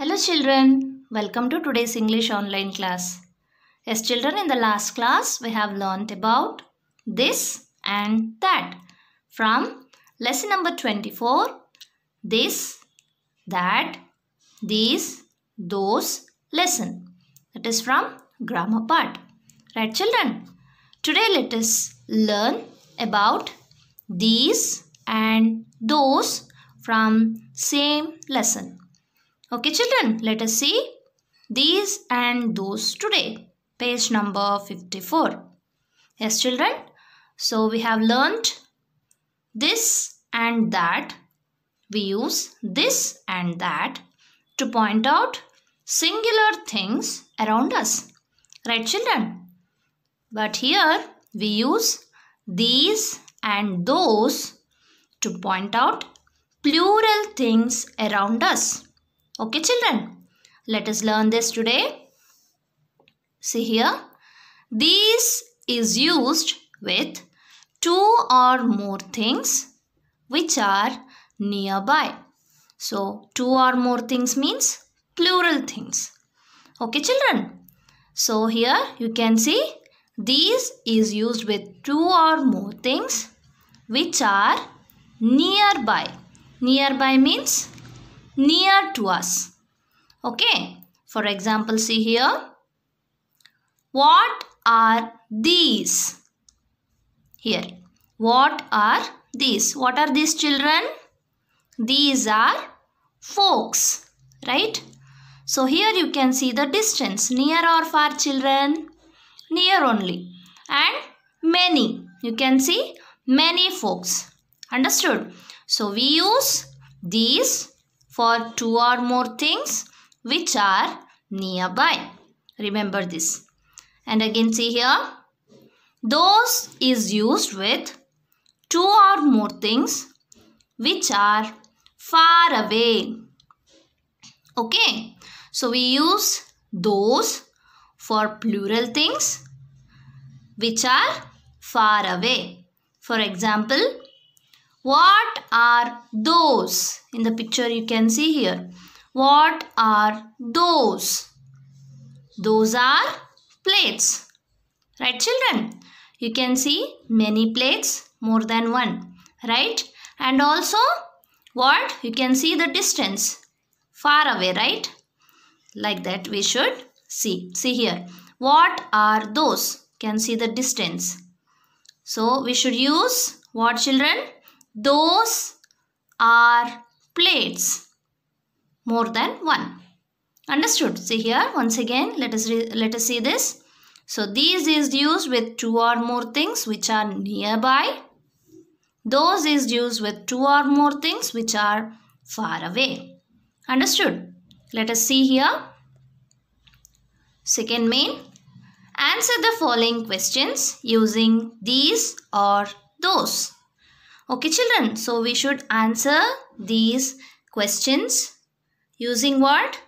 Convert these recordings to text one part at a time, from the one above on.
Hello children, welcome to today's English online class. Yes children, in the last class we have learnt about this and that from lesson number 24, this, that, these, those lesson. That is from grammar part. Right children, today let us learn about these and those from same lesson. Okay children, let us see these and those today. Page number 54. Yes children, so we have learnt this and that. We use this and that to point out singular things around us. Right children? But here we use these and those to point out plural things around us. Okay children, let us learn this today. See here, these is used with two or more things which are nearby. So, two or more things means plural things. Okay children, so here you can see these is used with two or more things which are nearby. Nearby means near to us. Okay. For example, see here. What are these? Here. What are these? What are these children? These are folks, Right? So here you can see the distance. Near or far children? Near only. And many. You can see many folks. Understood? So we use these for two or more things which are nearby. Remember this. And again see here. Those is used with two or more things which are far away. Okay. So we use those for plural things which are far away. For example, what are those? In the picture you can see here. What are those? Those are plates. Right children? You can see many plates, more than one. Right? And also what? You can see the distance. Far away, right? Like that we should see. See here. What are those? Can see the distance. So we should use what children? Those are plates. More than one. Understood? See here once again let us let us see this. So these is used with two or more things which are nearby. Those is used with two or more things which are far away. Understood? Let us see here. Second main. Answer the following questions using these or those. Okay children, so we should answer these questions using what?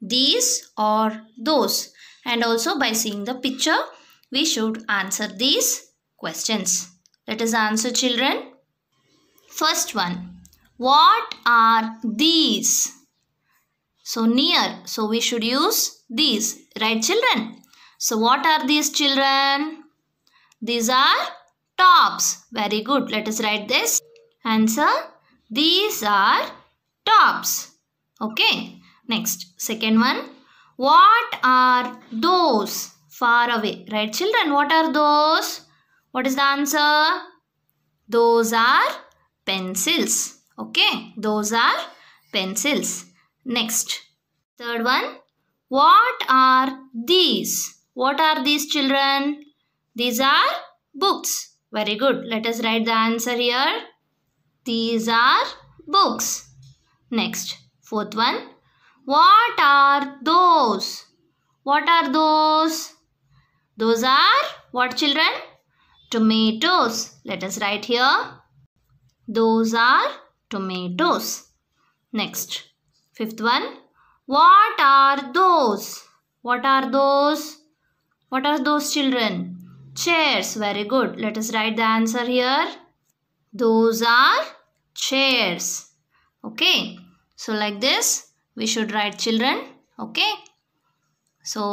These or those and also by seeing the picture we should answer these questions. Let us answer children. First one, what are these? So near, so we should use these, right children? So what are these children? These are tops. Very good. Let us write this answer. These are tops. Okay. Next. Second one. What are those? Far away. Right children. What are those? What is the answer? Those are pencils. Okay. Those are pencils. Next. Third one. What are these? What are these children? These are books. Very good. Let us write the answer here. These are books. Next, fourth one. What are those? What are those? Those are what children? Tomatoes. Let us write here. Those are tomatoes. Next, fifth one. What are those? What are those? What are those children? chairs. Very good. Let us write the answer here. Those are chairs. Okay. So like this we should write children. Okay. So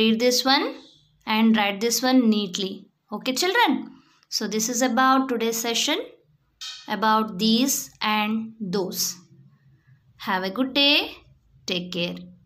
read this one and write this one neatly. Okay children. So this is about today's session about these and those. Have a good day. Take care.